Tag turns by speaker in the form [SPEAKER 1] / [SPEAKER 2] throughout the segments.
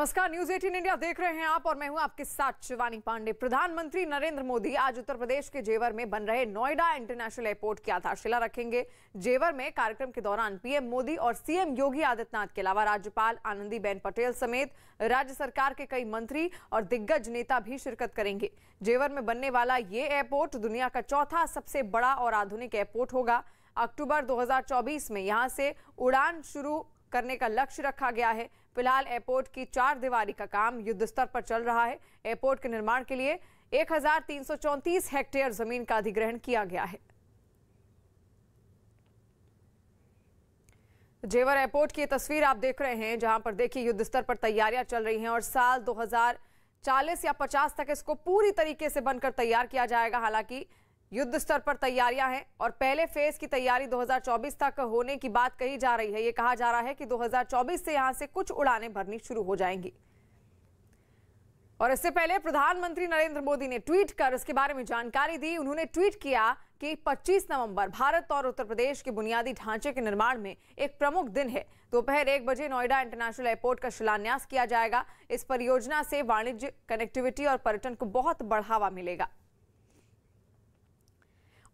[SPEAKER 1] नमस्कार news 18 India देख रहे हैं आप और मैं हूं आपके साथ शिवानी पांडे प्रधानमंत्री नरेंद्र मोदी आज उत्तर प्रदेश के जेवर में बन रहे नोएडा इंटरनेशनल एयरपोर्ट की आधारशिला रखेंगे जेवर में कार्यक्रम के दौरान पीएम मोदी और सीएम योगी आदित्यनाथ के अलावा राज्यपाल आनंदीबेन पटेल समेत राज्य सरकार के कई मंत्री और दिग्गज नेता भी शिरकत करेंगे जेवर में बनने वाला ये एयरपोर्ट दुनिया का चौथा सबसे बड़ा और आधुनिक एयरपोर्ट होगा अक्टूबर दो में यहां से उड़ान शुरू करने का लक्ष्य रखा गया है फिलहाल एयरपोर्ट की चार दीवारी का काम युद्ध स्तर पर चल रहा है एयरपोर्ट के निर्माण के लिए एक हेक्टेयर जमीन का अधिग्रहण किया गया है जेवर एयरपोर्ट की तस्वीर आप देख रहे हैं जहां पर देखिए युद्ध स्तर पर तैयारियां चल रही हैं और साल 2040 या 50 तक इसको पूरी तरीके से बनकर तैयार किया जाएगा हालांकि युद्ध स्तर पर तैयारियां हैं और पहले फेज की तैयारी 2024 तक होने की बात कही जा रही है ये कहा जा रहा है कि 2024 से यहां से कुछ उड़ानें भरनी शुरू हो जाएंगी और इससे पहले प्रधानमंत्री नरेंद्र मोदी ने ट्वीट कर इसके बारे में जानकारी दी उन्होंने ट्वीट किया कि 25 नवंबर भारत और उत्तर प्रदेश के बुनियादी ढांचे के निर्माण में एक प्रमुख दिन है दोपहर एक बजे नोएडा इंटरनेशनल एयरपोर्ट का शिलान्यास किया जाएगा इस परियोजना से वाणिज्य कनेक्टिविटी और पर्यटन को बहुत बढ़ावा मिलेगा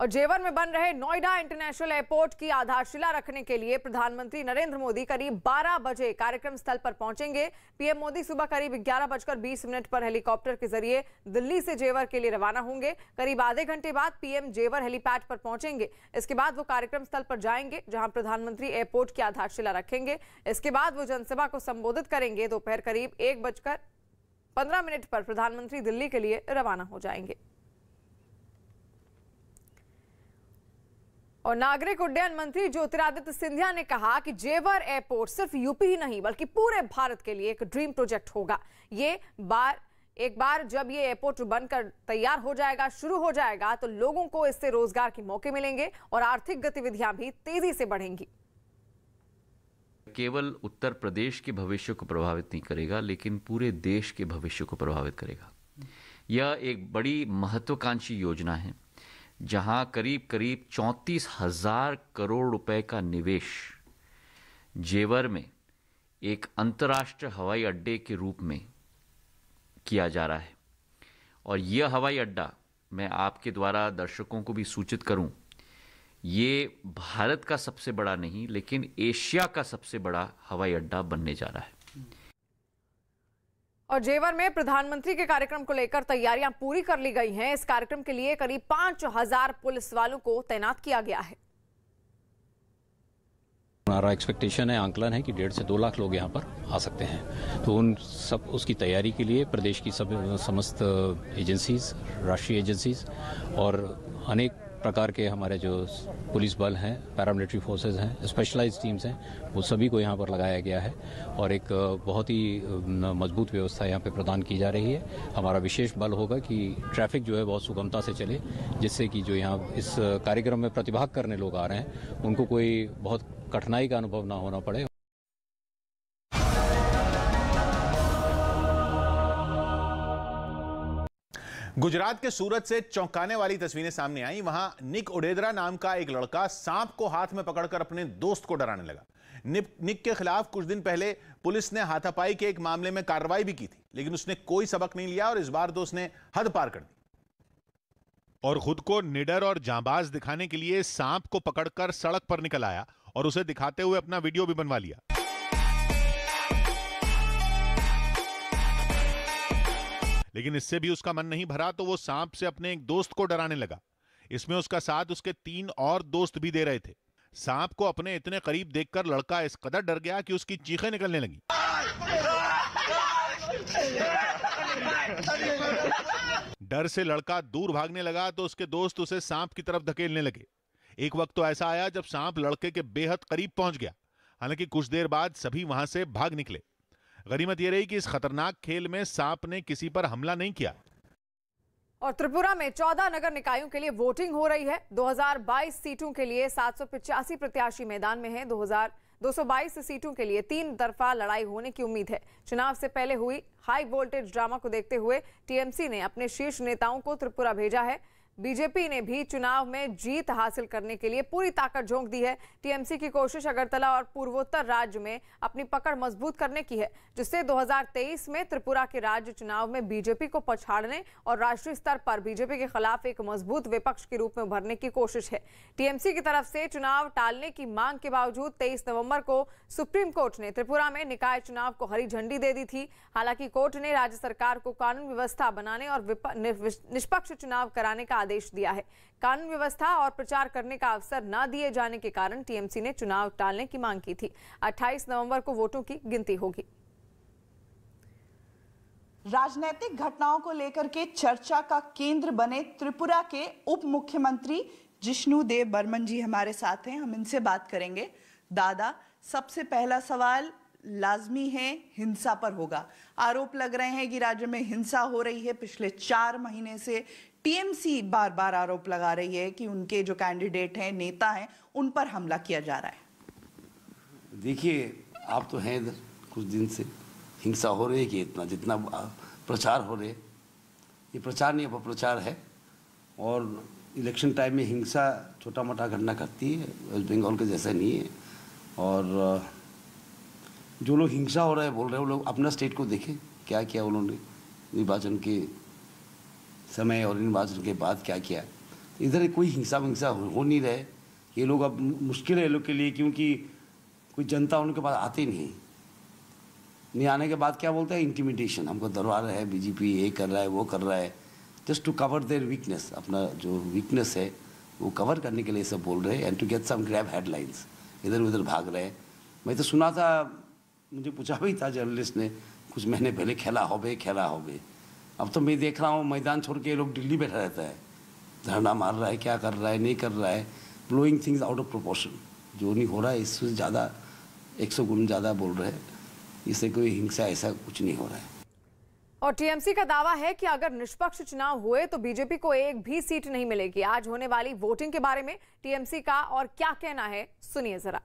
[SPEAKER 1] और जेवर में बन रहे नोएडा इंटरनेशनल एयरपोर्ट की आधारशिला रखने के लिए प्रधानमंत्री नरेंद्र मोदी करीब 12 बजे कार्यक्रम स्थल पर पहुंचेंगे पीएम मोदी सुबह करीब ग्यारह बजकर बीस मिनट पर हेलीकॉप्टर के जरिए दिल्ली से जेवर के लिए रवाना होंगे करीब आधे घंटे बाद पीएम जेवर हेलीपैड पर पहुंचेंगे इसके बाद वो कार्यक्रम स्थल पर जाएंगे जहां प्रधानमंत्री एयरपोर्ट की आधारशिला रखेंगे इसके बाद वो जनसभा को संबोधित करेंगे दोपहर करीब एक बजकर पंद्रह मिनट पर प्रधानमंत्री दिल्ली के लिए रवाना हो जाएंगे और नागरिक उड्डयन मंत्री ज्योतिरादित्य सिंधिया ने कहा कि जेवर एयरपोर्ट सिर्फ यूपी ही नहीं बल्कि पूरे भारत के लिए एक ड्रीम प्रोजेक्ट होगा ये बार एक बार जब ये एयरपोर्ट बनकर तैयार हो जाएगा शुरू हो जाएगा तो लोगों को इससे रोजगार के मौके मिलेंगे और आर्थिक गतिविधियां भी तेजी से बढ़ेंगी
[SPEAKER 2] केवल उत्तर प्रदेश के भविष्य को प्रभावित नहीं करेगा लेकिन पूरे देश के भविष्य को प्रभावित करेगा यह एक बड़ी महत्वाकांक्षी योजना है जहां करीब करीब चौंतीस हजार करोड़ रुपए का निवेश जेवर में एक अंतर्राष्ट्रीय हवाई अड्डे के रूप में किया जा रहा है और यह हवाई अड्डा मैं आपके द्वारा दर्शकों को भी सूचित करूं ये भारत का सबसे बड़ा नहीं लेकिन एशिया का सबसे बड़ा हवाई अड्डा बनने जा रहा है
[SPEAKER 1] और जेवर में प्रधानमंत्री के कार्यक्रम को लेकर तैयारियां पूरी कर ली गई हैं इस कार्यक्रम के लिए करीब पांच हजार पुलिस वालों को तैनात किया गया है
[SPEAKER 2] हमारा एक्सपेक्टेशन है आंकलन है कि डेढ़ से दो लाख लोग यहाँ पर आ सकते हैं तो उन सब उसकी तैयारी के लिए प्रदेश की सब समस्त एजेंसीज राष्ट्रीय एजेंसीज और अनेक प्रकार के हमारे जो पुलिस बल हैं पैरामिलिट्री फोर्सेज हैं स्पेशलाइज टीम्स हैं वो सभी को यहाँ पर लगाया गया है और एक बहुत ही मजबूत व्यवस्था यहाँ पर प्रदान की जा रही है हमारा विशेष बल होगा कि ट्रैफिक जो है बहुत सुगमता से चले जिससे कि जो यहाँ इस कार्यक्रम में प्रतिभाग करने लोग आ रहे हैं उनको कोई बहुत कठिनाई का अनुभव ना होना पड़े
[SPEAKER 3] गुजरात के सूरत से चौंकाने वाली तस्वीरें सामने आई वहां निक उडेदरा नाम का एक लड़का सांप को हाथ में पकड़कर अपने दोस्त को डराने लगा निक, निक के खिलाफ कुछ दिन पहले पुलिस ने हाथापाई के एक मामले में कार्रवाई भी की थी लेकिन उसने कोई सबक नहीं लिया और इस बार दोस्त ने हद पार कर दी और खुद को निडर और जांबाज दिखाने के लिए सांप को पकड़कर सड़क पर निकल आया और उसे दिखाते हुए अपना वीडियो भी बनवा लिया लेकिन इससे भी उसका मन नहीं भरा तो वो सांप से अपने एक दोस्त को डराने लगा इसमें उसका साथ उसके तीन और दोस्त भी दे रहे थे सांप को अपने इतने करीब देखकर लड़का इस कदर डर गया कि उसकी चीखें निकलने लगी डर से लड़का दूर भागने लगा तो उसके दोस्त उसे सांप की तरफ धकेलने लगे एक वक्त तो ऐसा आया जब सांप लड़के के बेहद करीब पहुंच गया हालांकि कुछ देर बाद सभी वहां से भाग निकले गरीमत यह रही कि इस खतरनाक खेल में सांप ने किसी पर हमला नहीं किया
[SPEAKER 1] और त्रिपुरा में 14 नगर निकायों के लिए वोटिंग हो रही है 2022 सीटों के लिए सात प्रत्याशी मैदान में हैं 2000 222 सीटों के लिए तीन तरफा लड़ाई होने की उम्मीद है चुनाव से पहले हुई हाई वोल्टेज ड्रामा को देखते हुए टीएमसी ने अपने शीर्ष नेताओं को त्रिपुरा भेजा है बीजेपी ने भी चुनाव में जीत हासिल करने के लिए पूरी ताकत झोंक दी है टीएमसी की कोशिश अगरतला और पूर्वोत्तर राज्य में अपनी पकड़ मजबूत करने की है जिससे 2023 में त्रिपुरा के राज्य चुनाव में बीजेपी को पछाड़ने और राष्ट्रीय स्तर पर बीजेपी के खिलाफ एक मजबूत विपक्ष के रूप में उभरने की कोशिश है टीएमसी की तरफ से चुनाव टालने की मांग के बावजूद तेईस नवम्बर को सुप्रीम कोर्ट ने त्रिपुरा में निकाय चुनाव को हरी झंडी दे दी थी हालांकि कोर्ट ने राज्य सरकार को कानून व्यवस्था बनाने और निष्पक्ष चुनाव कराने का आदेश दिया है कानून व्यवस्था और प्रचार करने का अवसर न दिए जाने के कारण टीएमसी ने चुनाव टालने की मांग की थी 28 नवंबर को वोटों की गिनती होगी राजनीतिक घटनाओं को लेकर के चर्चा का
[SPEAKER 4] केंद्र बने त्रिपुरा के उप मुख्यमंत्री जिष्णु देव बर्मन जी हमारे साथ हैं हम इनसे बात करेंगे दादा सबसे पहला सवाल लाजमी है हिंसा पर होगा आरोप लग रहे हैं कि राज्य में हिंसा हो रही है पिछले चार महीने से टीएमसी बार बार आरोप लगा रही है कि उनके जो कैंडिडेट हैं नेता हैं उन पर हमला किया जा रहा है देखिए आप तो हैं इधर कुछ दिन से हिंसा हो रही है कि इतना जितना प्रचार हो रहे ये प्रचार नहीं अपप्रचार है और इलेक्शन टाइम में हिंसा छोटा मोटा घटना करती है वेस्ट बंगाल के जैसा नहीं है और जो लोग हिंसा हो रहा है बोल रहे हैं वो लोग अपना स्टेट को देखें क्या किया उन्होंने निर्वाचन के समय और इन बात के बाद क्या किया इधर कोई हिंसा विंसा हो नहीं रहे ये लोग अब मुश्किल है लोग के लिए क्योंकि कोई जनता उनके पास आती नहीं नहीं आने के बाद क्या बोलते हैं इंटीमिडेशन हमको दरवा रहा है बीजेपी ये कर रहा है वो कर रहा है just to cover their weakness अपना जो वीकनेस है वो कवर करने के लिए सब बोल रहे हैं and to get some grab headlines इधर उधर भाग रहे हैं मैं तो सुना था मुझे पूछा भी था जर्नलिस्ट ने कुछ महीने पहले खेला हो खेला हो अब तो मैं देख रहा हूँ मैदान छोड़ के लोग दिल्ली बैठा रहता है धरना मार रहा है क्या कर रहा है नहीं कर रहा है blowing things out of proportion जो नहीं हो रहा है इससे ज़्यादा एक सौ गुण ज़्यादा बोल रहे हैं इससे कोई हिंसा
[SPEAKER 1] ऐसा कुछ नहीं हो रहा है और टीएमसी का दावा है कि अगर निष्पक्ष चुनाव हुए तो बीजेपी को एक भी सीट नहीं मिलेगी आज होने वाली वोटिंग के बारे में टीएमसी का और क्या कहना है सुनिए जरा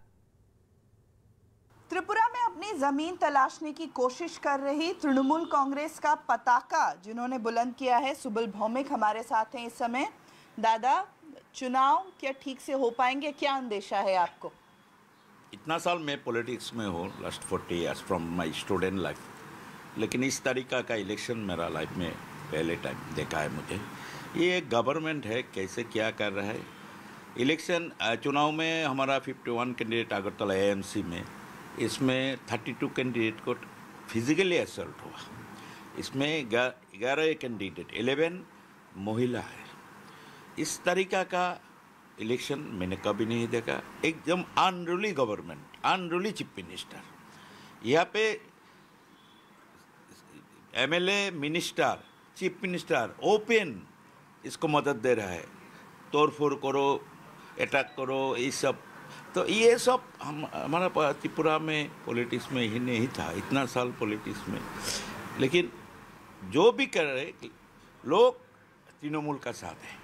[SPEAKER 1] त्रिपुरा में अपनी जमीन तलाशने की
[SPEAKER 4] कोशिश कर रही तृणमूल कांग्रेस का पताका जिन्होंने बुलंद किया है सुबल भौमिक हमारे साथ हैं इस समय दादा चुनाव क्या ठीक से हो पाएंगे क्या अंदेशा है आपको
[SPEAKER 2] इतना साल मैं पॉलिटिक्स में हूँ last forty years from my student life लेकिन इस तरीका का इलेक्शन मेरा लाइफ में पहले टाइम देखा है मुझे ये गवर्नमेंट है कैसे क्या कर रहा है इलेक्शन चुनाव में हमारा 51 कैंडिडेट अगरतला एएमसी में इसमें 32 कैंडिडेट को फिजिकली असल्ट हुआ इसमें ग्यारह कैंडिडेट एलेवन महिला है इस तरीका का इलेक्शन मैंने कभी नहीं देखा एकदम unruly government unruly chief minister यहाँ पे MLA minister chief minister open इसको मदद दे रहा है तोड़फोड़ करो अटैक करो ये सब तो ये सब हम हमारा त्रिपुरा में पॉलिटिक्स में ही नहीं था इतना साल पॉलिटिक्स में लेकिन जो भी कर रहे लोग तृणमूल का साथ है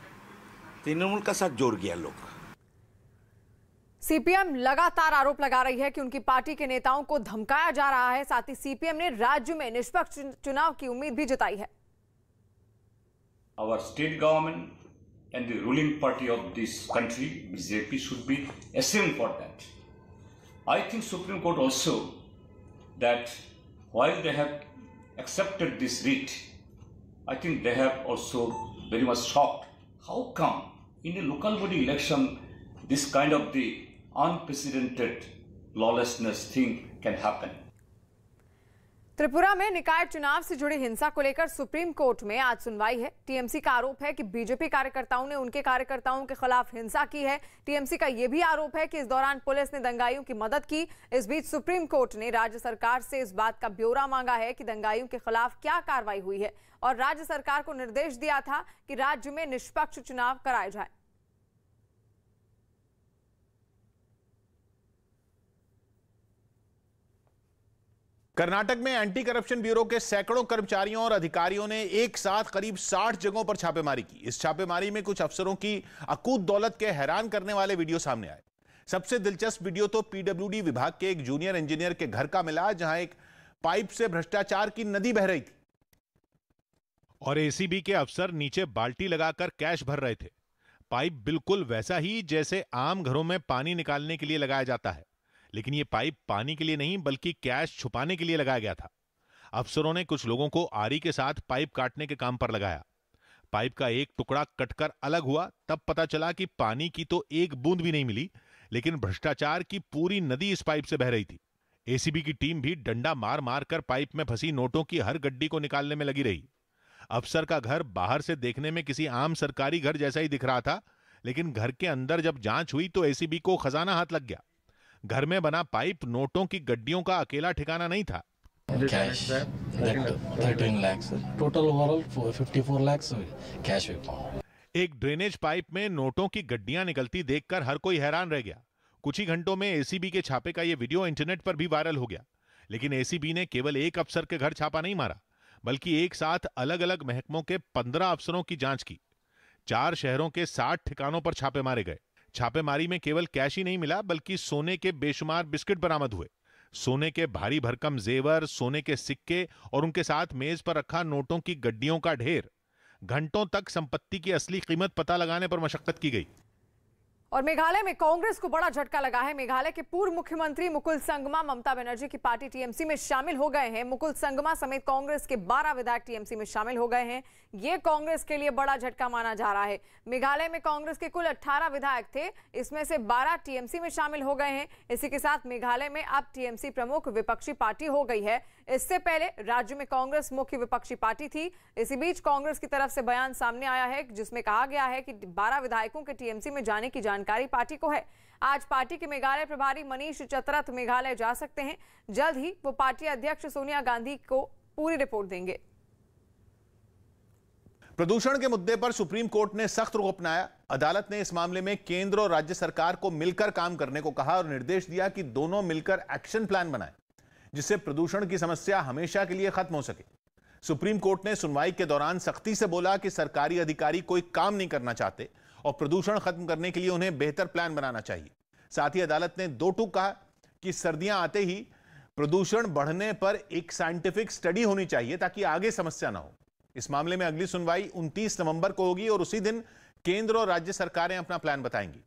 [SPEAKER 2] तृणमूल का साथ जोड़ गया लोग
[SPEAKER 1] सीपीएम लगातार आरोप लगा रही है कि उनकी पार्टी के नेताओं को धमकाया जा रहा है साथ ही सीपीएम ने राज्य में निष्पक्ष चुनाव की उम्मीद भी जताई है
[SPEAKER 2] our state government and the ruling party of this country, BJP, should be ashamed for that. I think Supreme Court also that while they have accepted this writ, I think they have also very much shocked. How come in a local body election this kind of the unprecedented lawlessness thing can happen?
[SPEAKER 1] Tripura में निकाय चुनाव से जुड़ी हिंसा को लेकर supreme court में आज सुनवाई है टीएमसी का आरोप है कि बीजेपी कार्यकर्ताओं ने उनके कार्यकर्ताओं के खिलाफ हिंसा की है टीएमसी का यह भी आरोप है कि इस दौरान पुलिस ने दंगाइयों की मदद की इस बीच सुप्रीम कोर्ट ने राज्य सरकार से इस बात का ब्यौरा मांगा है कि दंगाइयों के खिलाफ क्या कार्रवाई हुई है और राज्य सरकार को निर्देश दिया था कि राज्य में निष्पक्ष चुनाव कराए जाए
[SPEAKER 3] कर्नाटक में एंटी करप्शन ब्यूरो के सैकड़ों कर्मचारियों और अधिकारियों ने एक साथ करीब 60 जगहों पर छापेमारी की इस छापेमारी में कुछ अफसरों की अकूत दौलत के हैरान करने वाले वीडियो सामने आए सबसे दिलचस्प वीडियो तो पीडब्ल्यूडी विभाग के एक जूनियर इंजीनियर के घर का मिला जहां एक पाइप से भ्रष्टाचार की नदी बह रही थी और एसीबी के अफसर नीचे बाल्टी लगाकर कैश भर रहे थे पाइप बिल्कुल वैसा ही जैसे आम घरों में पानी निकालने के लिए लगाया जाता है लेकिन यह पाइप पानी के लिए नहीं बल्कि कैश छुपाने के लिए लगाया गया था अफसरों ने कुछ लोगों को आरी के साथ पाइप काटने के काम पर लगाया पाइप का एक टुकड़ा कटकर अलग हुआ तब पता चला कि पानी की तो एक बूंद भी नहीं मिली लेकिन भ्रष्टाचार की पूरी नदी इस पाइप से बह रही थी एसीबी की टीम भी डंडा मार मार कर पाइप में फंसी नोटों की हर गड्डी को निकालने में लगी रही अफसर का घर बाहर से देखने में किसी आम सरकारी घर जैसा ही दिख रहा था लेकिन घर के अंदर जब जांच हुई तो एसीबी को खजाना हाथ लग गया घर में बना पाइप नोटों की गड्डियों का अकेला ठिकाना नहीं था एक ड्रेनेज पाइप में नोटों की गड्डियां निकलती देखकर हर कोई हैरान रह गया कुछ ही घंटों में एसीबी के छापे का यह वीडियो इंटरनेट पर भी वायरल हो गया लेकिन एसीबी ने केवल एक अफसर के घर छापा नहीं मारा बल्कि एक साथ अलग अलग महकमों के पंद्रह अफसरों की जांच की चार शहरों के साठ ठिकानों पर छापे मारे गए छापेमारी में केवल कैश ही नहीं मिला बल्कि सोने के बेशुमार बिस्किट बरामद हुए सोने के भारी भरकम जेवर सोने के सिक्के और उनके साथ मेज पर रखा नोटों की गड्डियों का ढेर घंटों तक संपत्ति की असली कीमत पता लगाने पर मशक्कत की गई
[SPEAKER 1] और मेघालय में कांग्रेस को बड़ा झटका लगा है मेघालय के पूर्व मुख्यमंत्री मुकुल संगमा ममता बनर्जी की पार्टी टीएमसी में शामिल हो गए हैं मुकुल संगमा समेत कांग्रेस के 12 विधायक टीएमसी में शामिल हो गए हैं ये कांग्रेस के लिए बड़ा झटका माना जा रहा है मेघालय में कांग्रेस के कुल 18 विधायक थे इसमें से बारह टीएमसी में शामिल हो गए हैं इसी के साथ मेघालय में अब टीएमसी प्रमुख विपक्षी पार्टी हो गई है इससे पहले राज्य में कांग्रेस मुख्य विपक्षी पार्टी थी इसी बीच कांग्रेस की तरफ से बयान सामने आया है जिसमें कहा गया है कि 12 विधायकों के टीएमसी में जाने की जानकारी पार्टी को है आज पार्टी के मेघालय प्रभारी मनीष चतरथ मेघालय जा सकते हैं जल्द ही वो पार्टी अध्यक्ष सोनिया गांधी को पूरी रिपोर्ट देंगे
[SPEAKER 3] प्रदूषण के मुद्दे पर सुप्रीम कोर्ट ने सख्त रुख अपनाया अदालत ने इस मामले में केंद्र और राज्य सरकार को मिलकर काम करने को कहा और निर्देश दिया कि दोनों मिलकर एक्शन प्लान बनाएं जिससे प्रदूषण की समस्या हमेशा के लिए खत्म हो सके सुप्रीम कोर्ट ने सुनवाई के दौरान सख्ती से बोला कि सरकारी अधिकारी कोई काम नहीं करना चाहते और प्रदूषण खत्म करने के लिए उन्हें बेहतर प्लान बनाना चाहिए साथ ही अदालत ने दो टूक कहा कि सर्दियां आते ही प्रदूषण बढ़ने पर एक साइंटिफिक स्टडी होनी चाहिए ताकि आगे समस्या ना हो इस मामले में अगली सुनवाई 29 नवंबर को होगी और उसी दिन केंद्र और राज्य सरकारें अपना प्लान बताएंगी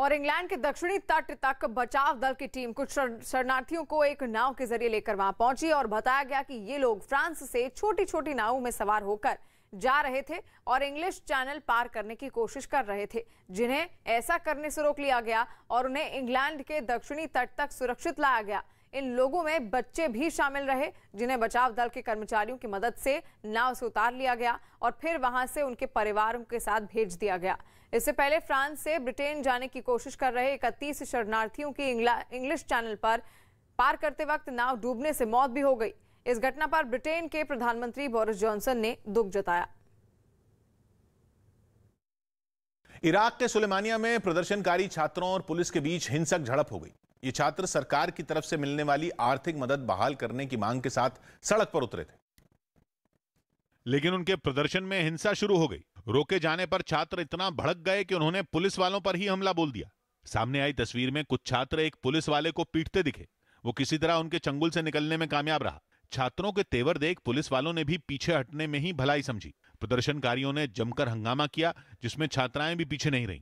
[SPEAKER 1] और इंग्लैंड के दक्षिणी तट तक बचाव दल की टीम कुछ शरणार्थियों को एक नाव के जरिए लेकर वहां पहुंची और बताया गया कि ये लोग फ्रांस से छोटी छोटी नावों में सवार होकर जा रहे थे और इंग्लिश चैनल पार करने की कोशिश कर रहे थे जिन्हें ऐसा करने से रोक लिया गया और उन्हें इंग्लैंड के दक्षिणी तट तक सुरक्षित लाया गया इन लोगों में बच्चे भी शामिल रहे जिन्हें बचाव दल के कर्मचारियों की मदद से नाव से उतार लिया गया और फिर वहां से उनके परिवारों के साथ भेज दिया गया इससे पहले फ्रांस से ब्रिटेन जाने की कोशिश कर रहे इकतीस शरणार्थियों की इंग्लिश चैनल पर पार करते वक्त नाव डूबने से मौत भी हो गई इस घटना पर ब्रिटेन के प्रधानमंत्री बोरिस जॉनसन ने दुख जताया
[SPEAKER 3] इराक के सुलेमानिया में प्रदर्शनकारी छात्रों और पुलिस के बीच हिंसक झड़प हो गई ये छात्र सरकार की तरफ से मिलने वाली आर्थिक मदद बहाल करने की मांग के साथ सड़क पर उतरे थे लेकिन उनके प्रदर्शन में हिंसा शुरू हो गई रोके जाने पर छात्र इतना भड़क गए कि उन्होंने पुलिस वालों पर ही हमला बोल दिया सामने आई तस्वीर में कुछ छात्र एक पुलिस वाले को पीटते दिखे वो किसी तरह उनके चंगुल से निकलने में कामयाब रहा छात्रों के तेवर देख पुलिस वालों ने भी पीछे हटने में ही भलाई समझी प्रदर्शनकारियों ने जमकर हंगामा किया जिसमें छात्राएं भी पीछे नहीं रहीं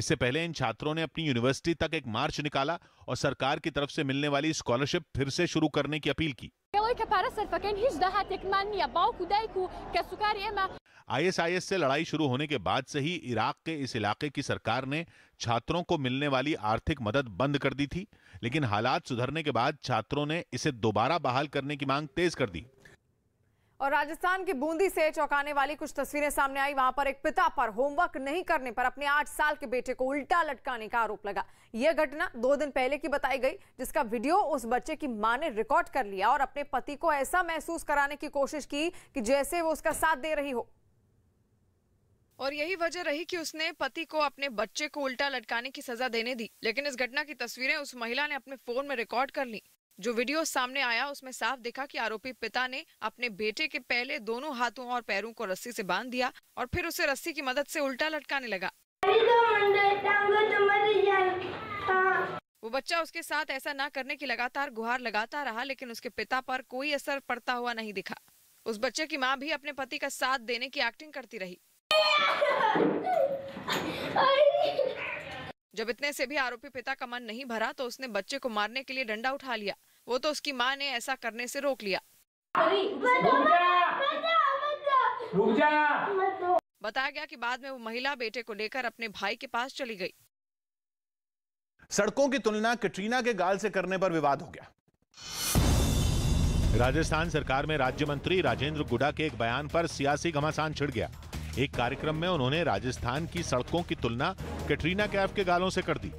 [SPEAKER 3] इससे पहले इन छात्रों ने अपनी यूनिवर्सिटी तक एक मार्च निकाला और सरकार की तरफ से मिलने वाली स्कॉलरशिप फिर से शुरू करने की अपील की کە پارە صرفەکەن
[SPEAKER 2] هیچ داهاتێکمان نییە باوکو دایک و کە سوکاری ئێمە
[SPEAKER 3] आईएसआईएस से लड़ाई शुरू होने के बाद से ही इराक के इस इलाके की सरकार ने छात्रों को मिलने वाली आर्थिक मदद बंद कर दी थी लेकिन हालात सुधरने के बाद छात्रों ने इसे दोबारा बहाल करने की मांग तेज कर दी
[SPEAKER 1] और राजस्थान के बूंदी से चौंकाने वाली कुछ तस्वीरें सामने आई वहां पर एक पिता पर होमवर्क नहीं करने पर अपने आठ साल के बेटे को उल्टा लटकाने का आरोप लगा यह घटना दो दिन पहले की बताई गई जिसका वीडियो उस बच्चे की मां ने रिकॉर्ड कर लिया और अपने पति को ऐसा महसूस कराने की कोशिश की कि जैसे वो उसका साथ दे रही हो और यही वजह रही कि उसने पति को अपने बच्चे को उल्टा लटकाने की सजा देने दी लेकिन इस घटना की तस्वीरें उस महिला ने अपने फोन में रिकॉर्ड कर ली जो वीडियो सामने आया उसमें साफ दिखा कि आरोपी पिता ने अपने बेटे के पहले दोनों हाथों और पैरों को रस्सी से बांध दिया और फिर उसे रस्सी की मदद से उल्टा लटकाने लगा वो बच्चा उसके साथ ऐसा ना करने की लगातार गुहार लगाता रहा लेकिन उसके पिता पर कोई असर पड़ता हुआ नहीं दिखा उस बच्चे की माँ भी अपने पति का साथ देने की एक्टिंग करती रही जब इतने से भी आरोपी पिता का मन नहीं भरा तो उसने बच्चे को मारने के लिए डंडा उठा लिया वो तो उसकी माँ ने ऐसा करने से रोक लिया बताया गया कि बाद में वो महिला बेटे को लेकर अपने भाई के पास चली गई
[SPEAKER 3] सड़कों की तुलना कटरीना के गाल से करने पर विवाद हो गया राजस्थान सरकार में राज्य मंत्री राजेंद्र गुडा के एक बयान पर सियासी घमासान छिड़ गया एक कार्यक्रम में उन्होंने राजस्थान की सड़कों की तुलना कैटरीना कैफ के गालों से कर दी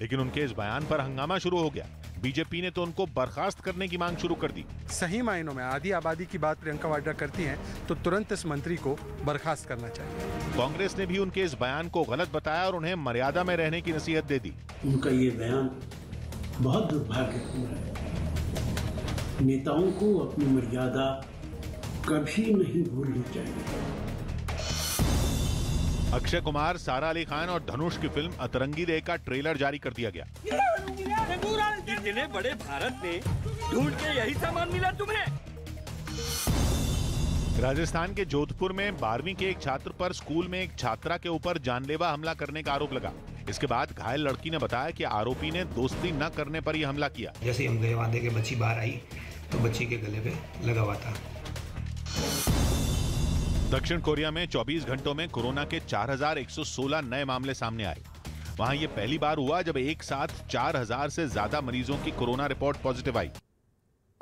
[SPEAKER 3] लेकिन उनके इस बयान पर हंगामा शुरू हो गया बीजेपी ने तो उनको बर्खास्त करने की मांग शुरू कर दी सही मायनों में आधी आबादी की बात प्रियंका वाड्रा करती हैं तो तुरंत इस मंत्री को बर्खास्त करना चाहिए कांग्रेस ने भी उनके इस बयान को गलत बताया और उन्हें मर्यादा में रहने की नसीहत दे दी उनका ये बयान बहुत
[SPEAKER 2] दुर्भाग्यपूर्ण है
[SPEAKER 3] नेताओं को अपनी मर्यादा
[SPEAKER 2] कभी नहीं भूलनी चाहिए
[SPEAKER 3] अक्षय कुमार सारा अली खान और धनुष की फिल्म अतरंगी रे का ट्रेलर जारी कर दिया गया
[SPEAKER 2] इतने तो बड़े भारत में ढूंढ के यही सामान मिला तुम्हें
[SPEAKER 3] राजस्थान के जोधपुर में बारहवीं के एक छात्र पर स्कूल में एक छात्रा के ऊपर जानलेवा हमला करने का आरोप लगा इसके बाद घायल लड़की ने बताया कि आरोपी ने दोस्ती न करने पर ही हमला किया
[SPEAKER 4] जैसे हम गए वादे के बच्ची बाहर आई तो बच्ची के गले पे लगा हुआ था
[SPEAKER 3] दक्षिण कोरिया में 24 घंटों में कोरोना के 4,116 नए मामले सामने आए वहां यह पहली बार हुआ जब एक साथ 4,000 से ज्यादा मरीजों की कोरोना रिपोर्ट पॉजिटिव आई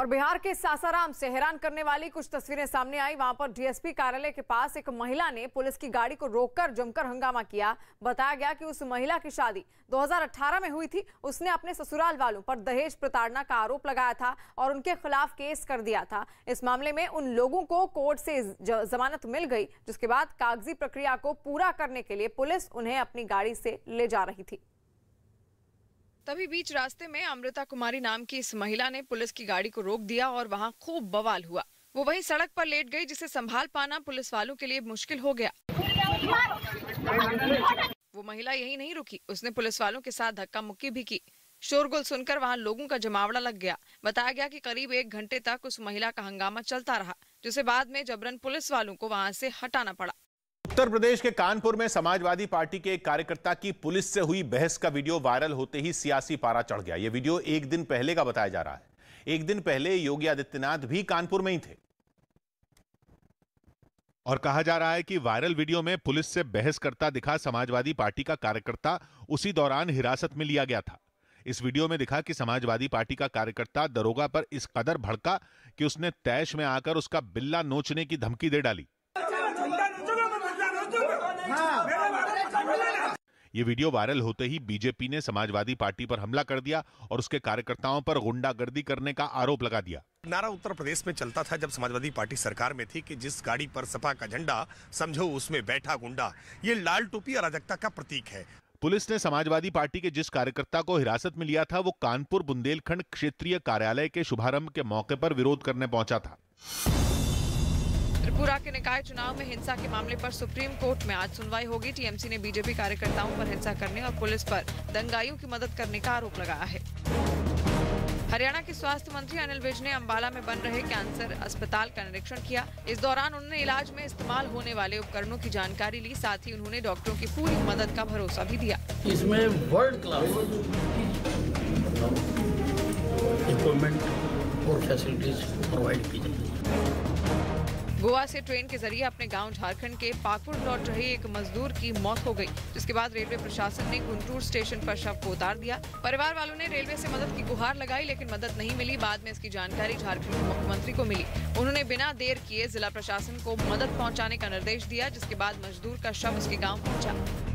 [SPEAKER 1] और बिहार के सासाराम से हैरान करने वाली कुछ तस्वीरें सामने आई वहां पर डीएसपी कार्यालय के पास एक महिला ने पुलिस की गाड़ी को रोककर जमकर हंगामा किया बताया गया कि उस महिला की शादी 2018 में हुई थी उसने अपने ससुराल वालों पर दहेज प्रताड़ना का आरोप लगाया था और उनके खिलाफ केस कर दिया था इस मामले में उन लोगों को कोर्ट से जमानत मिल गई जिसके बाद कागजी प्रक्रिया को पूरा करने के लिए पुलिस उन्हें अपनी गाड़ी से ले जा रही थी तभी बीच रास्ते में अमृता कुमारी नाम की इस महिला ने पुलिस की गाड़ी को रोक दिया और वहां खूब बवाल हुआ वो वही सड़क पर लेट गई जिसे संभाल पाना पुलिस वालों के लिए मुश्किल हो गया वो महिला यही नहीं रुकी उसने पुलिस वालों के साथ धक्का मुक्की भी की शोरगुल सुनकर वहां लोगों का जमावड़ा लग गया बताया गया कि करीब एक घंटे तक उस महिला का हंगामा चलता रहा जिसे बाद में जबरन पुलिस वालों को वहां से हटाना पड़ा
[SPEAKER 3] उत्तर प्रदेश के कानपुर में समाजवादी पार्टी के एक कार्यकर्ता की पुलिस से हुई बहस का वीडियो वायरल होते ही सियासी पारा चढ़ गया यह वीडियो एक दिन पहले का बताया जा रहा है एक दिन पहले योगी आदित्यनाथ भी कानपुर में ही थे और कहा जा रहा है कि वायरल वीडियो में पुलिस से बहस करता दिखा समाजवादी पार्टी का कार्यकर्ता उसी दौरान हिरासत में लिया गया था इस वीडियो में दिखा कि समाजवादी पार्टी का कार्यकर्ता दरोगा पर इस कदर भड़का कि उसने तैश में आकर उसका बिल्ला नोचने की धमकी दे डाली ये वीडियो वायरल होते ही बीजेपी ने समाजवादी पार्टी पर हमला कर दिया और उसके कार्यकर्ताओं पर गुंडागर्दी करने का आरोप लगा दिया नारा उत्तर प्रदेश में चलता था जब समाजवादी पार्टी सरकार में थी कि जिस गाड़ी पर सपा का झंडा समझो उसमें बैठा गुंडा ये लाल टोपी अराजकता का प्रतीक है पुलिस ने समाजवादी पार्टी के जिस कार्यकर्ता को हिरासत में लिया था वो कानपुर बुंदेलखंड क्षेत्रीय कार्यालय के शुभारंभ के मौके पर विरोध करने पहुंचा था
[SPEAKER 1] त्रिपुरा के निकाय चुनाव में हिंसा के मामले पर सुप्रीम कोर्ट में आज सुनवाई होगी टीएमसी ने बीजेपी कार्यकर्ताओं पर हिंसा करने और पुलिस पर दंगाइयों की मदद करने का आरोप लगाया है हरियाणा के स्वास्थ्य मंत्री अनिल विज ने अम्बाला में बन रहे कैंसर अस्पताल का निरीक्षण किया इस दौरान उन्होंने इलाज में इस्तेमाल होने वाले उपकरणों की जानकारी ली साथ ही उन्होंने डॉक्टरों की पूरी मदद का भरोसा भी दिया
[SPEAKER 2] इसमें वर्ल्ड क्लास इक्विपमेंट और फैसिलिटीज प्रोवाइड की जाए
[SPEAKER 1] गोवा से ट्रेन के जरिए अपने गांव झारखंड के पाकुर लौट रहे एक मजदूर की मौत हो गई जिसके बाद रेलवे प्रशासन ने गुंटूर स्टेशन पर शव को उतार दिया परिवार वालों ने रेलवे से मदद की गुहार लगाई लेकिन मदद नहीं मिली बाद में इसकी जानकारी झारखंड के मुख्यमंत्री को मिली उन्होंने बिना देर किए जिला प्रशासन को मदद पहुँचाने का निर्देश दिया जिसके बाद मजदूर का शव उसके गाँव पहुँचा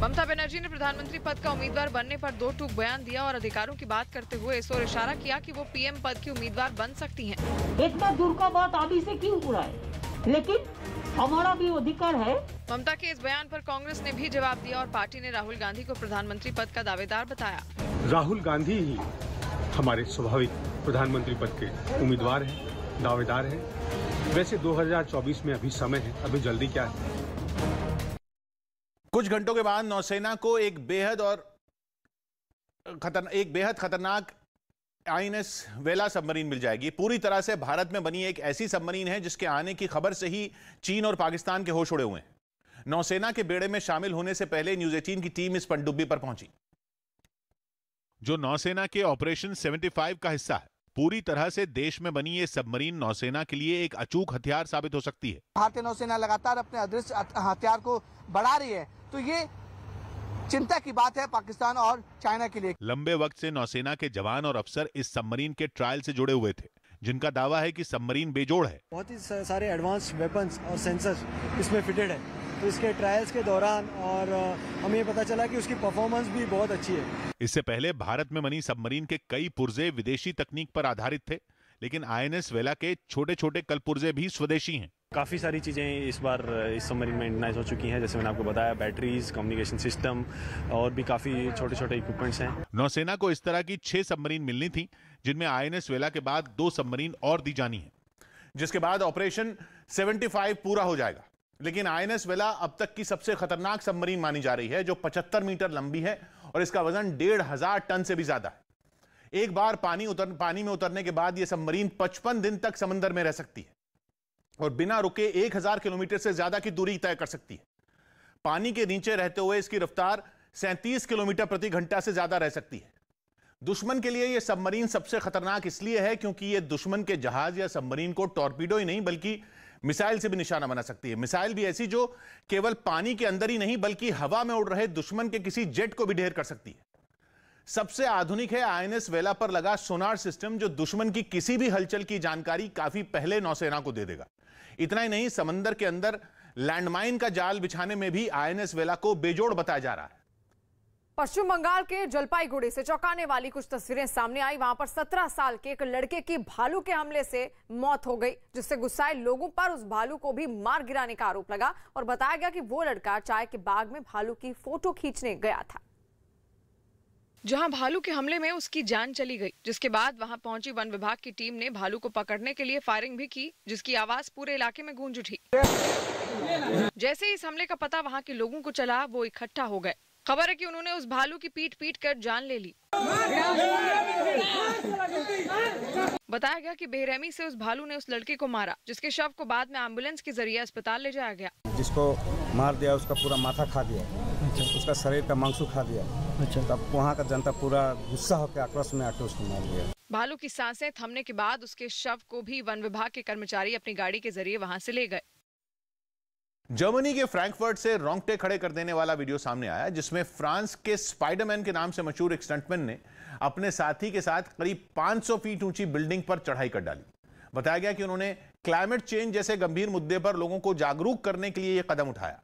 [SPEAKER 1] ममता बनर्जी ने प्रधानमंत्री पद का उम्मीदवार बनने पर दो टूक बयान दिया और अधिकारों की बात करते हुए इस ओर इशारा किया कि वो पीएम पद की उम्मीदवार बन सकती हैं। इतना
[SPEAKER 4] दूर
[SPEAKER 2] का बात आदि से क्यों उड़ाए लेकिन हमारा भी अधिकार है
[SPEAKER 1] ममता के इस बयान पर कांग्रेस ने भी जवाब दिया और पार्टी ने राहुल गांधी को प्रधानमंत्री पद का दावेदार बताया
[SPEAKER 4] राहुल
[SPEAKER 3] गांधी ही हमारे स्वाभाविक प्रधानमंत्री पद के उम्मीदवार है दावेदार है वैसे दो में अभी समय है अभी जल्दी क्या है कुछ घंटों के बाद नौसेना को एक बेहद और खतरनाक एक बेहद खतरनाक आईएनएस वेला सबमरीन मिल जाएगी पूरी तरह से भारत में बनी एक ऐसी सबमरीन है जिसके आने की खबर से ही चीन और पाकिस्तान के होश उड़े हुए हैं नौसेना के बेड़े में शामिल होने से पहले न्यूज एटीन की टीम इस पनडुब्बी पर पहुंची जो नौसेना के ऑपरेशन 75 का हिस्सा है पूरी तरह से देश में बनी ये सबमरीन नौसेना के लिए एक अचूक हथियार साबित हो सकती है
[SPEAKER 2] भारतीय नौसेना लगातार अपने अदृश्य हथियार को बढ़ा रही है तो ये चिंता की बात है पाकिस्तान और चाइना के लिए
[SPEAKER 3] लंबे वक्त से नौसेना के जवान और अफसर इस सबमरीन के ट्रायल से जुड़े हुए थे जिनका दावा है कि सबमरीन बेजोड़ है
[SPEAKER 4] बहुत ही सारे एडवांस वेपन्स और सेंसर इसमें फिटेड है तो इसके ट्रायल्स के दौरान और हमें पता चला कि उसकी परफॉर्मेंस भी बहुत अच्छी है
[SPEAKER 3] इससे पहले भारत में बनी सबमरीन के कई पुर्जे विदेशी तकनीक पर आधारित थे लेकिन आई वेला के छोटे छोटे कल भी स्वदेशी हैं काफ़ी सारी चीज़ें इस बार इस सबमरीन में इंडनाइज हो चुकी हैं जैसे मैंने आपको बताया बैटरीज कम्युनिकेशन सिस्टम और भी काफ़ी छोटे छोटे इक्विपमेंट्स हैं नौसेना को इस तरह की छह सबमरीन मिलनी थी जिनमें आई एन वेला के बाद दो सबमरीन और दी जानी है जिसके बाद ऑपरेशन 75 पूरा हो जाएगा लेकिन आई वेला अब तक की सबसे खतरनाक सबमरीन मानी जा रही है जो 75 मीटर लंबी है और इसका वजन डेढ़ हजार टन से भी ज्यादा है एक बार पानी उतर पानी में उतरने के बाद यह सबमरीन 55 दिन तक समंदर में रह सकती है और बिना रुके 1000 किलोमीटर से ज्यादा की दूरी तय कर सकती है पानी के नीचे रहते हुए इसकी रफ्तार सैंतीस किलोमीटर प्रति घंटा से ज्यादा रह सकती है दुश्मन के लिए यह सबमरीन सबसे खतरनाक इसलिए है क्योंकि यह दुश्मन के जहाज या सबमरीन को टॉर्पीडो ही नहीं बल्कि मिसाइल से भी निशाना बना सकती है मिसाइल भी ऐसी जो केवल पानी के अंदर ही नहीं बल्कि हवा में उड़ रहे दुश्मन के किसी जेट को भी ढेर कर सकती है सबसे आधुनिक है आईएनएस वेला पर लगा सोनार सिस्टम जो दुश्मन की किसी भी हलचल की जानकारी काफी पहले नौसेना को दे देगा इतना ही नहीं समंदर के अंदर लैंडमाइन का जाल बिछाने में भी आईएनएस वेला को बेजोड़ बताया जा रहा है
[SPEAKER 1] पश्चिम बंगाल के जलपाईगुड़ी से चौंकाने वाली कुछ तस्वीरें सामने आई वहां पर 17 साल के एक लड़के की भालू के हमले से मौत हो गई जिससे गुस्साए लोगों पर उस भालू को भी मार गिराने का आरोप लगा और बताया गया कि वो लड़का चाय के बाग में भालू की फोटो खींचने गया था जहां भालू के हमले में उसकी जान चली गई जिसके बाद वहां पहुंची वन विभाग की टीम ने भालू को पकड़ने के लिए फायरिंग भी की जिसकी आवाज पूरे इलाके में गूंज उठी जैसे ही इस हमले का पता वहां के लोगों को चला वो इकट्ठा हो गए खबर है कि उन्होंने उस भालू की पीट पीट कर जान ले ली बताया गया कि बेरहमी से उस भालू ने उस लड़के को मारा जिसके शव को बाद में एम्बुलेंस के जरिए अस्पताल ले जाया गया
[SPEAKER 4] जिसको मार दिया उसका पूरा माथा खा दिया उसका शरीर का मांसू खा दिया अच्छा तब वहाँ का जनता पूरा गुस्सा
[SPEAKER 3] होकर आक्रोश में आके उसको मार दिया
[SPEAKER 1] भालू की सांसें थमने के बाद उसके शव को भी वन विभाग के कर्मचारी अपनी गाड़ी के जरिए वहां से ले गए
[SPEAKER 3] जर्मनी के फ्रैंकफर्ट से रोंगटे खड़े कर देने वाला वीडियो सामने आया जिसमें फ्रांस के स्पाइडरमैन के नाम से मशहूर एक स्टंटमैन ने अपने साथी के साथ करीब 500 फीट ऊंची बिल्डिंग पर चढ़ाई कर डाली बताया गया कि उन्होंने क्लाइमेट चेंज जैसे गंभीर मुद्दे पर लोगों को जागरूक करने के लिए यह कदम उठाया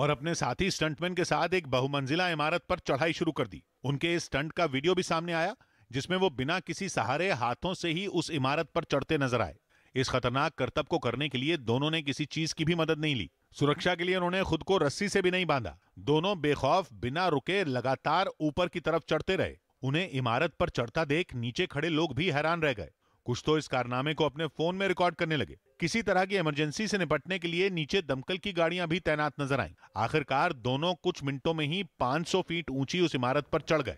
[SPEAKER 3] और अपने साथी स्टंटमैन के साथ एक बहुमंजिला इमारत पर चढ़ाई शुरू कर दी उनके इस स्टंट का वीडियो भी सामने आया जिसमें वो बिना किसी सहारे हाथों से ही उस इमारत पर चढ़ते नजर आए इस खतरनाक करतब को करने के लिए दोनों ने किसी चीज की भी मदद नहीं ली सुरक्षा के लिए उन्होंने खुद को रस्सी से भी नहीं बांधा दोनों बेखौफ बिना रुके लगातार ऊपर की तरफ चढ़ते रहे उन्हें इमारत पर चढ़ता देख नीचे खड़े लोग भी हैरान रह गए कुछ तो इस कारनामे को अपने फोन में रिकॉर्ड करने लगे किसी तरह की इमरजेंसी से निपटने के लिए नीचे दमकल की गाड़ियां भी तैनात नजर आईं। आखिरकार दोनों कुछ मिनटों में ही 500 फीट ऊंची उस इमारत पर चढ़ गए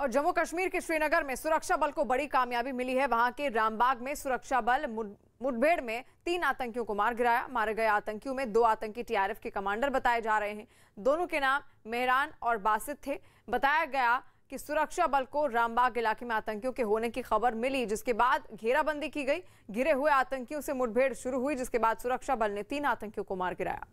[SPEAKER 1] और जम्मू कश्मीर के श्रीनगर में सुरक्षा बल को बड़ी कामयाबी मिली है वहां के रामबाग में सुरक्षा बल मुठभेड़ में तीन आतंकियों को मार गिराया मारे गए आतंकियों में दो आतंकी टीआरएफ के कमांडर बताए जा रहे हैं दोनों के नाम मेहरान और बासित थे बताया गया कि सुरक्षा बल को रामबाग इलाके में आतंकियों के होने की खबर मिली जिसके बाद घेराबंदी की गई घिरे हुए आतंकियों से मुठभेड़ शुरू हुई जिसके बाद सुरक्षा बल ने तीन आतंकियों को मार गिराया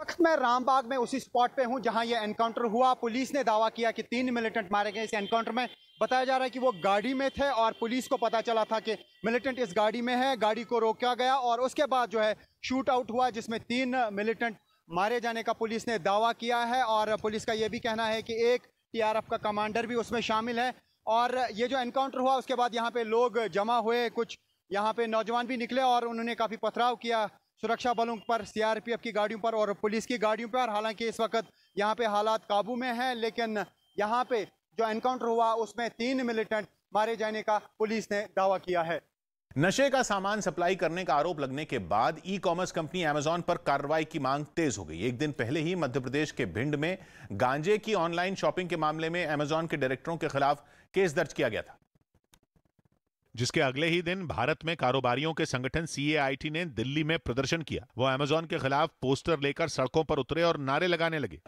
[SPEAKER 4] वक्त मैं रामबाग में उसी स्पॉट पे हूं जहां ये एनकाउंटर हुआ पुलिस ने दावा किया कि तीन मिलिटेंट मारे गए इस एनकाउंटर में बताया जा रहा है कि वो गाड़ी में थे और पुलिस को पता चला था कि मिलिटेंट इस गाड़ी में है गाड़ी को रोका गया और उसके बाद जो है शूट आउट हुआ जिसमें तीन मिलिटेंट मारे जाने का पुलिस ने दावा किया है और पुलिस का ये भी कहना है कि एक टीआरएफ का कमांडर भी उसमें शामिल है और ये जो एनकाउंटर हुआ उसके बाद यहाँ पे लोग जमा हुए कुछ यहाँ पे नौजवान भी निकले और उन्होंने काफ़ी पथराव किया सुरक्षा बलों पर सीआरपीएफ की गाड़ियों पर और पुलिस की गाड़ियों पर हालांकि इस वक्त यहाँ पे हालात काबू में हैं लेकिन यहाँ पे जो एनकाउंटर हुआ उसमें तीन मिलिटेंट मारे जाने का पुलिस ने दावा किया है
[SPEAKER 3] नशे का सामान सप्लाई करने का आरोप लगने के बाद ई कॉमर्स कंपनी अमेजॉन पर कार्रवाई की मांग तेज हो गई एक दिन पहले ही मध्य प्रदेश के भिंड में गांजे की ऑनलाइन शॉपिंग के मामले में अमेजॉन के डायरेक्टरों के खिलाफ केस दर्ज किया गया था जिसके अगले ही दिन भारत में कारोबारियों के संगठन सी ने दिल्ली में प्रदर्शन किया वो एमेजॉन के खिलाफ पोस्टर लेकर सड़कों पर उतरे और नारे लगाने लगे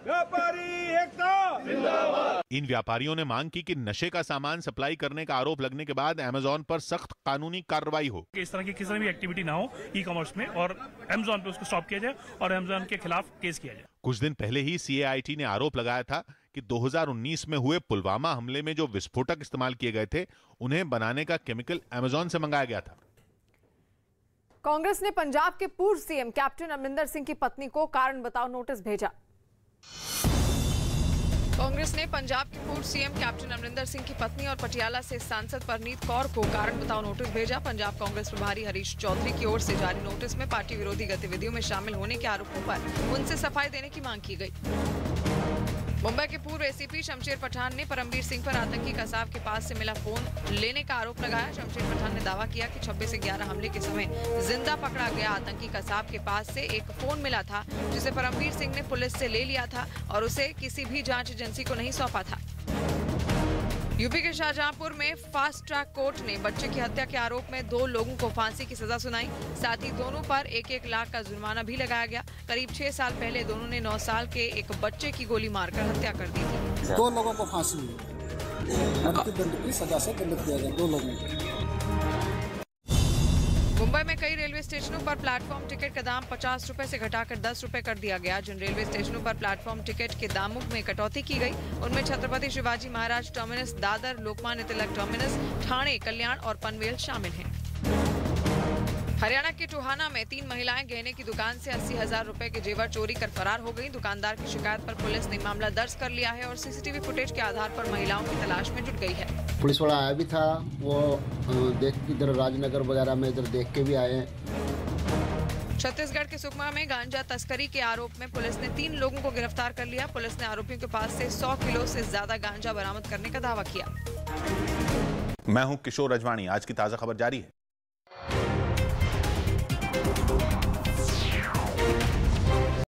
[SPEAKER 3] इन व्यापारियों ने मांग की कि नशे का सामान सप्लाई करने का आरोप लगने के बाद अमेजोन पर सख्त कानूनी कार्रवाई हो इस तरह की किसी भी एक्टिविटी ना हो ई कॉमर्स में और अमेजोन पे उसको स्टॉप किया जाए और अमेजोन के खिलाफ केस किया जाए कुछ दिन पहले ही सी ने आरोप लगाया था कि 2019 में हुए पुलवामा हमले में जो विस्फोटक इस्तेमाल किए गए थे उन्हें बनाने का केमिकल अमेजोन से मंगाया गया था
[SPEAKER 1] कांग्रेस ने पंजाब के पूर्व सीएम कैप्टन अमरिंदर सिंह की पत्नी को कारण बताओ नोटिस भेजा कांग्रेस ने पंजाब के पूर्व सीएम कैप्टन अमरिंदर सिंह की पत्नी और पटियाला से सांसद परनीत कौर को कारण बताओ नोटिस भेजा पंजाब कांग्रेस प्रभारी हरीश चौधरी की ओर से जारी नोटिस में पार्टी विरोधी गतिविधियों में शामिल होने के आरोपों पर उनसे सफाई देने की मांग की गई मुंबई के पूर्व एसीपी शमशेर पठान ने परमवीर सिंह पर आतंकी कसाब के पास से मिला फोन लेने का आरोप लगाया शमशेर पठान ने दावा किया कि 26 से 11 हमले के समय जिंदा पकड़ा गया आतंकी कसाब के पास से एक फोन मिला था जिसे परमवीर सिंह ने पुलिस से ले लिया था और उसे किसी भी जांच एजेंसी को नहीं सौंपा था यूपी के शाहजहांपुर में फास्ट ट्रैक कोर्ट ने बच्चे की हत्या के आरोप में दो लोगों को फांसी की सजा सुनाई साथ ही दोनों पर एक एक लाख का जुर्माना भी लगाया गया करीब छह साल पहले दोनों ने नौ साल के एक बच्चे की गोली मारकर हत्या कर दी थी
[SPEAKER 4] दो लोगों को फांसी हाँ। की सजा से दो लोगों को
[SPEAKER 1] मुंबई में कई रेलवे स्टेशनों पर प्लेटफॉर्म टिकट का दाम पचास रूपए ऐसी घटाकर दस रूपए कर दिया गया जिन रेलवे स्टेशनों पर प्लेटफॉर्म टिकट के दामों में कटौती की गई उनमें छत्रपति शिवाजी महाराज टर्मिनस दादर लोकमान्य तिलक टर्मिनस ठाणे कल्याण और पनवेल शामिल हैं हरियाणा के टोहाना में तीन महिलाएं गहने की दुकान से अस्सी हजार रूपए के जेवर चोरी कर फरार हो गयी दुकानदार की शिकायत पर पुलिस ने मामला दर्ज कर लिया है और सीसीटीवी फुटेज के आधार पर महिलाओं की तलाश में जुट गई है
[SPEAKER 4] पुलिस वाला आया भी था वो देख इधर राजनगर वगैरह में इधर देख के भी आए
[SPEAKER 1] छत्तीसगढ़ के सुकमा में गांजा तस्करी के आरोप में पुलिस ने तीन लोगों को गिरफ्तार कर लिया पुलिस ने आरोपियों के पास से 100 किलो से ज्यादा गांजा बरामद करने का दावा किया
[SPEAKER 3] मैं हूं किशोर रजवाणी आज की ताजा खबर जारी है